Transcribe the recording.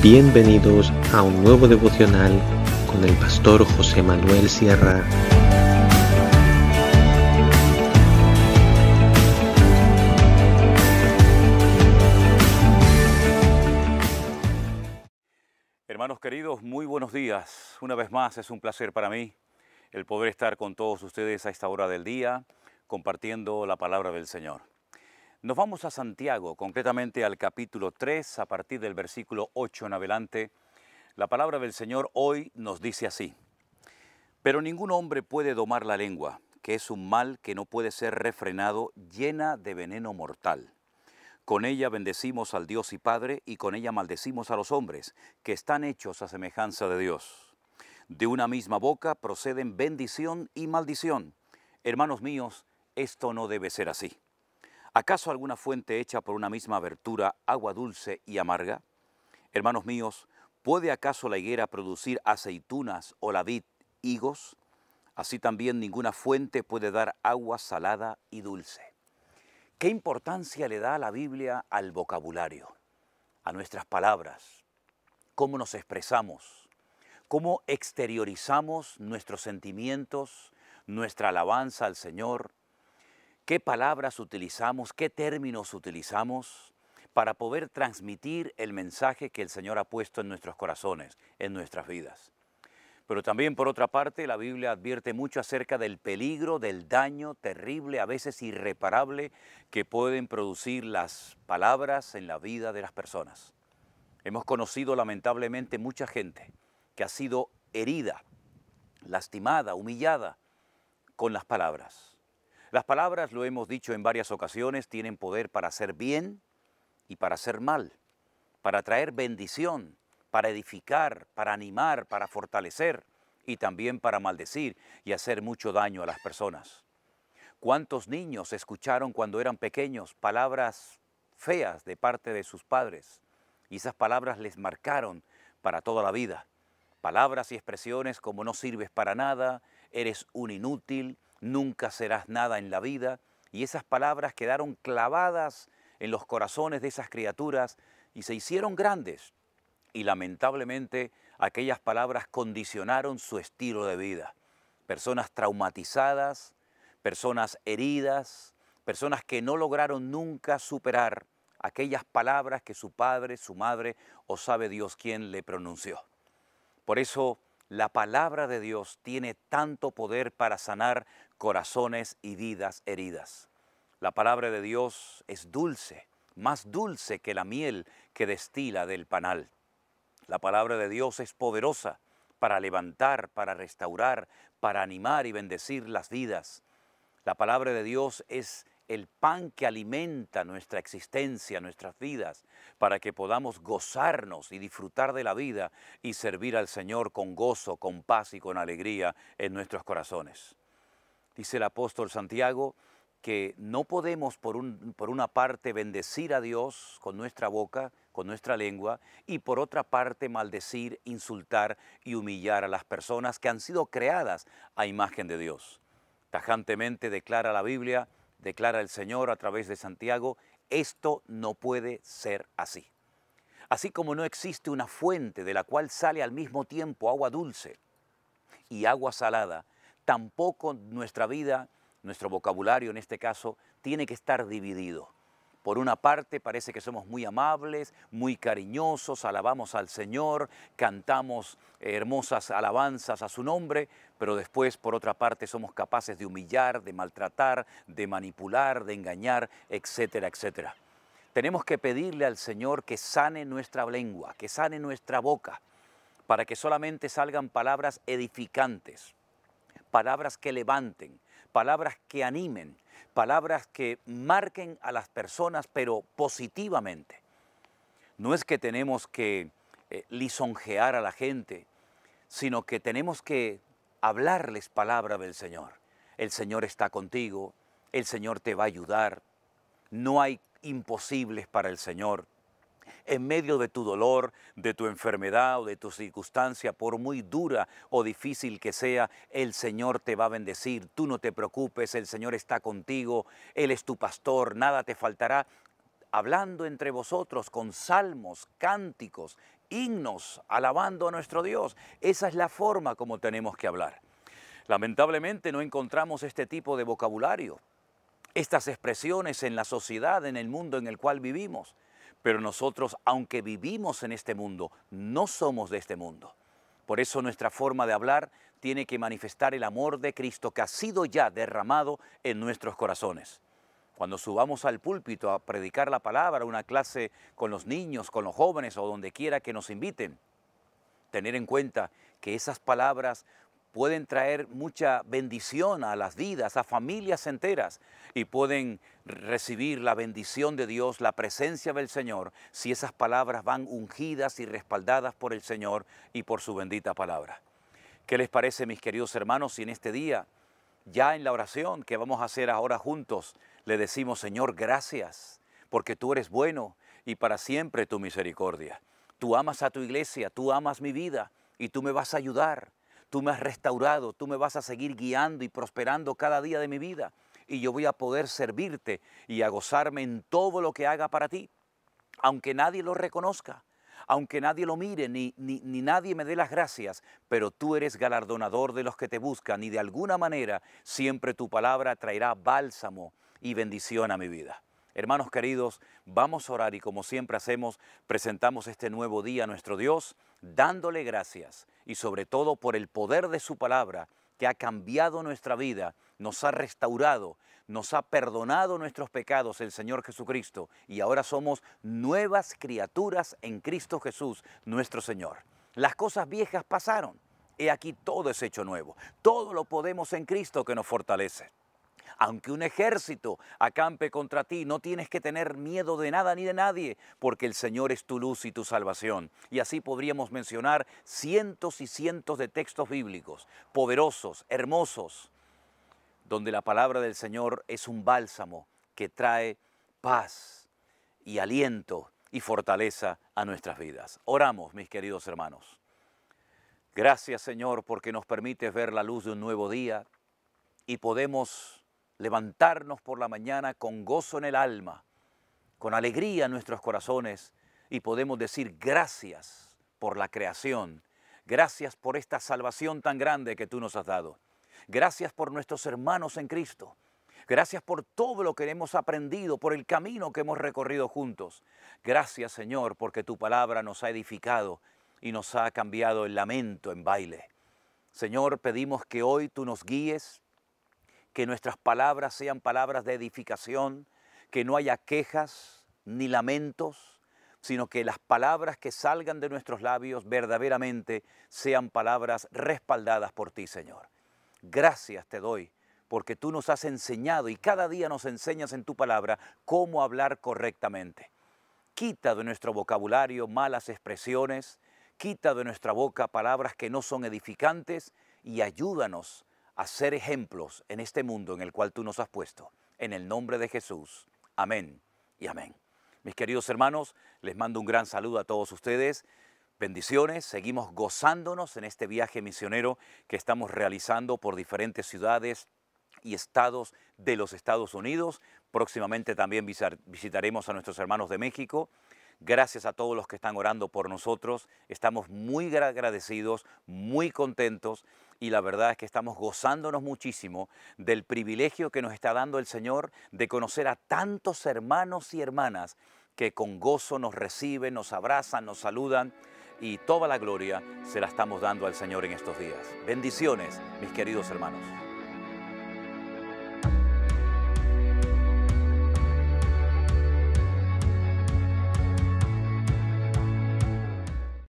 Bienvenidos a un nuevo devocional con el pastor José Manuel Sierra. Hermanos queridos, muy buenos días. Una vez más es un placer para mí el poder estar con todos ustedes a esta hora del día compartiendo la palabra del Señor. Nos vamos a Santiago, concretamente al capítulo 3, a partir del versículo 8 en adelante. La palabra del Señor hoy nos dice así, pero ningún hombre puede domar la lengua, que es un mal que no puede ser refrenado, llena de veneno mortal. Con ella bendecimos al Dios y Padre, y con ella maldecimos a los hombres, que están hechos a semejanza de Dios. De una misma boca proceden bendición y maldición. Hermanos míos, esto no debe ser así. ¿Acaso alguna fuente hecha por una misma abertura, agua dulce y amarga? Hermanos míos, ¿puede acaso la higuera producir aceitunas o la vid higos? Así también ninguna fuente puede dar agua salada y dulce. ¿Qué importancia le da la Biblia al vocabulario, a nuestras palabras, cómo nos expresamos, cómo exteriorizamos nuestros sentimientos, nuestra alabanza al Señor, qué palabras utilizamos, qué términos utilizamos para poder transmitir el mensaje que el Señor ha puesto en nuestros corazones, en nuestras vidas. Pero también, por otra parte, la Biblia advierte mucho acerca del peligro, del daño terrible, a veces irreparable, que pueden producir las palabras en la vida de las personas. Hemos conocido lamentablemente mucha gente que ha sido herida, lastimada, humillada con las palabras. Las palabras, lo hemos dicho en varias ocasiones, tienen poder para hacer bien y para hacer mal, para traer bendición, para edificar, para animar, para fortalecer y también para maldecir y hacer mucho daño a las personas. ¿Cuántos niños escucharon cuando eran pequeños palabras feas de parte de sus padres? Y esas palabras les marcaron para toda la vida. Palabras y expresiones como no sirves para nada, eres un inútil, nunca serás nada en la vida, y esas palabras quedaron clavadas en los corazones de esas criaturas y se hicieron grandes. Y lamentablemente aquellas palabras condicionaron su estilo de vida. Personas traumatizadas, personas heridas, personas que no lograron nunca superar aquellas palabras que su padre, su madre o sabe Dios quién le pronunció. Por eso la palabra de Dios tiene tanto poder para sanar corazones y vidas heridas. La palabra de Dios es dulce, más dulce que la miel que destila del panal. La palabra de Dios es poderosa para levantar, para restaurar, para animar y bendecir las vidas. La palabra de Dios es el pan que alimenta nuestra existencia, nuestras vidas, para que podamos gozarnos y disfrutar de la vida y servir al Señor con gozo, con paz y con alegría en nuestros corazones. Dice el apóstol Santiago que no podemos por, una parte bendecir a Dios con nuestra boca, con nuestra lengua, y por otra parte maldecir, insultar y humillar a las personas que han sido creadas a imagen de Dios. Tajantemente declara la Biblia declara el Señor a través de Santiago, esto no puede ser así. Así como no existe una fuente de la cual sale al mismo tiempo agua dulce y agua salada, tampoco nuestra vida, nuestro vocabulario en este caso, tiene que estar dividido. Por una parte parece que somos muy amables, muy cariñosos, alabamos al Señor, cantamos eh, hermosas alabanzas a su nombre, pero después por otra parte somos capaces de humillar, de maltratar, de manipular, de engañar, etcétera, etcétera. Tenemos que pedirle al Señor que sane nuestra lengua, que sane nuestra boca, para que solamente salgan palabras edificantes, palabras que levanten, palabras que animen, palabras que marquen a las personas, pero positivamente. No es que tenemos que eh, lisonjear a la gente, sino que tenemos que hablarles palabra del Señor. El Señor está contigo, el Señor te va a ayudar, no hay imposibles para el Señor en medio de tu dolor, de tu enfermedad o de tu circunstancia, por muy dura o difícil que sea, el Señor te va a bendecir. Tú no te preocupes, el Señor está contigo, Él es tu pastor, nada te faltará. Hablando entre vosotros con salmos, cánticos, himnos, alabando a nuestro Dios. Esa es la forma como tenemos que hablar. Lamentablemente no encontramos este tipo de vocabulario, estas expresiones en la sociedad, en el mundo en el cual vivimos. Pero nosotros, aunque vivimos en este mundo, no somos de este mundo. Por eso nuestra forma de hablar tiene que manifestar el amor de Cristo que ha sido ya derramado en nuestros corazones. Cuando subamos al púlpito a predicar la palabra, una clase con los niños, con los jóvenes o donde quiera que nos inviten, tener en cuenta que esas palabras pueden traer mucha bendición a las vidas, a familias enteras, y pueden recibir la bendición de Dios, la presencia del Señor, si esas palabras van ungidas y respaldadas por el Señor y por su bendita palabra. ¿Qué les parece, mis queridos hermanos, si en este día, ya en la oración que vamos a hacer ahora juntos, le decimos, Señor, gracias, porque tú eres bueno y para siempre tu misericordia. Tú amas a tu iglesia, tú amas mi vida y tú me vas a ayudar tú me has restaurado, tú me vas a seguir guiando y prosperando cada día de mi vida y yo voy a poder servirte y a gozarme en todo lo que haga para ti, aunque nadie lo reconozca, aunque nadie lo mire, ni, ni, ni, nadie me dé las gracias, pero tú eres galardonador de los que te buscan y de alguna manera siempre tu palabra traerá bálsamo y bendición a mi vida. Hermanos queridos, vamos a orar y como siempre hacemos, presentamos este nuevo día a nuestro Dios, dándole gracias y sobre todo por el poder de su palabra que ha cambiado nuestra vida, nos ha restaurado, nos ha perdonado nuestros pecados el Señor Jesucristo y ahora somos nuevas criaturas en Cristo Jesús, nuestro Señor. Las cosas viejas pasaron. y aquí todo es hecho nuevo. Todo lo podemos en Cristo que nos fortalece. Aunque un ejército acampe contra ti, no tienes que tener miedo de nada ni de nadie, porque el Señor es tu luz y tu salvación. Y así podríamos mencionar cientos y cientos de textos bíblicos, poderosos, hermosos, donde la palabra del Señor es un bálsamo que trae paz y aliento y fortaleza a nuestras vidas. Oramos, mis queridos hermanos. Gracias Señor porque nos permites ver la luz de un nuevo día y podemos levantarnos por la mañana con gozo en el alma, con alegría en nuestros corazones y podemos decir gracias por la creación, gracias por esta salvación tan grande que tú nos has dado, gracias por nuestros hermanos en Cristo, gracias por todo lo que hemos aprendido, por el camino que hemos recorrido juntos, gracias Señor porque tu palabra nos ha edificado y nos ha cambiado el lamento en baile. Señor, pedimos que hoy tú nos guíes, que nuestras palabras sean palabras de edificación, que no haya quejas ni lamentos, sino que las palabras que salgan de nuestros labios verdaderamente sean palabras respaldadas por ti, Señor. Gracias te doy porque tú nos has enseñado y cada día nos enseñas en tu palabra cómo hablar correctamente. Quita de nuestro vocabulario malas expresiones, quita de nuestra boca palabras que no son edificantes y ayúdanos hacer ejemplos en este mundo en el cual tú nos has puesto. En el nombre de Jesús. Amén y amén. Mis queridos hermanos, les mando un gran saludo a todos ustedes. Bendiciones, seguimos gozándonos en este viaje misionero que estamos realizando por diferentes ciudades y estados de los Estados Unidos. Próximamente también visitaremos a nuestros hermanos de México. Gracias a todos los que están orando por nosotros. Estamos muy agradecidos, muy contentos y la verdad es que estamos gozándonos muchísimo del privilegio que nos está dando el Señor de conocer a tantos hermanos y hermanas que con gozo nos reciben, nos abrazan, nos saludan y toda la gloria se la estamos dando al Señor en estos días. Bendiciones, mis queridos hermanos.